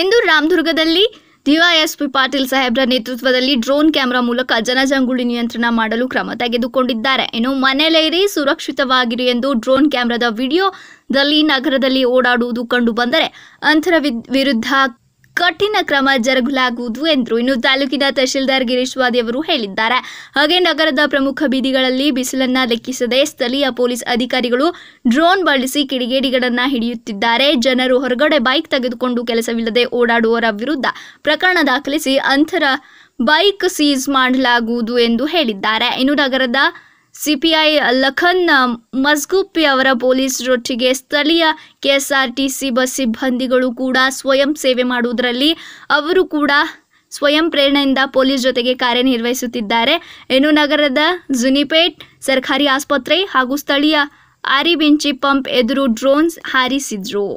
ಇಂದು ರಾಮದುರ್ಗದಲ್ಲಿ DYSP Patil ಸಾಹೇಬ್ರ ನೇತೃತ್ವದಲ್ಲಿ drone camera ಮೂಲಕ ಜನಜಂಗುಳಿ ನಿಯಂತ್ರಣ ಮಾಡಲು ಕ್ರಮ ತೆಗೆದುಕೊಂಡಿದ್ದಾರೆ ಇನ್ನು ಮನೆಯಲ್ಲೇ ಸುರಕ್ಷಿತವಾಗಿರಿ ಎಂದು ಡ್ರೋನ್ ಕ್ಯಾಮೆರಾದ ವಿಡಿಯೋದಲ್ಲಿ ನಗರದಲ್ಲಿ ಓಡಾಡುವುದು ಕಂಡು ಬಂದರೆ ಅಂಥರ ವಿರುದ್ಧ ಕಠಿಣ ಕ್ರಮ ಜರುಗಲಾಗುವುದು ಎಂದರು ಇನ್ನು ತಾಲೂಕಿನ ತಹಶೀಲ್ದಾರ್ ಗಿರೀಶ್ ವಾದಿ ಅವರು ಹೇಳಿದ್ದಾರೆ ಹಾಗೆ ನಗರದ ಪ್ರಮುಖ ಬೀದಿಗಳಲ್ಲಿ ಬಿಸಿಲನ್ನ ಲೆಕ್ಕಿಸದೆ ಸ್ಥಳೀಯ ಪೊಲೀಸ್ ಅಧಿಕಾರಿಗಳು ಡ್ರೋನ್ ಬಳಸಿ ಕಿಡಿಗೇಡಿಗಳನ್ನ ಹಿಡಿಯುತ್ತಿದ್ದಾರೆ ಜನರು ಹೊರಗಡೆ ಬೈಕ್ ತೆಗೆದುಕೊಂಡು ಕೆಲಸವಿಲ್ಲದೆ ಓಡಾಡುವವರ ವಿರುದ್ಧ ಪ್ರಕರಣ ದಾಖಲಿಸಿ ಅಂತರ ಬೈಕ್ ಸೀಸ್ ಮಾಡಲಾಗುವುದು ಎಂದು ಹೇಳಿದ್ದಾರೆ ಇನ್ನು ನಗರದ ಸಿಪಿಐ ಲಖನ್ ಮಸ್ಗುಪ್ಪಿ ಅವರ ಪೊಲೀಸರೊಟ್ಟಿಗೆ ಸ್ಥಳೀಯ ಕೆಎಸ್ಆರ್ಟಿಸಿ ಬಸ್ ಸಿಬ್ಬಂದಿಗಳು ಕೂಡ ಸ್ವಯಂ ಸೇವೆ ಮಾಡುವುದರಲ್ಲಿ ಅವರು ಕೂಡ ಸ್ವಯಂ ಪ್ರೇರಣೆಯಿಂದ ಪೊಲೀಸ್ ಜೊತೆಗೆ ಕಾರ್ಯನಿರ್ವಹಿಸುತ್ತಿದ್ದಾರೆ ಇನ್ನು ನಗರದ ಜುನಿಪೇಟ್ ಸರ್ಕಾರಿ ಆಸ್ಪತ್ರೆ ಹಾಗೂ ಸ್ಥಳೀಯ ಆರಿಬಿಂಚಿ ಪಂಪ್ ಎದುರು ಡ್ರೋನ್ಸ್ ಹಾರಿಸಿದ್ರು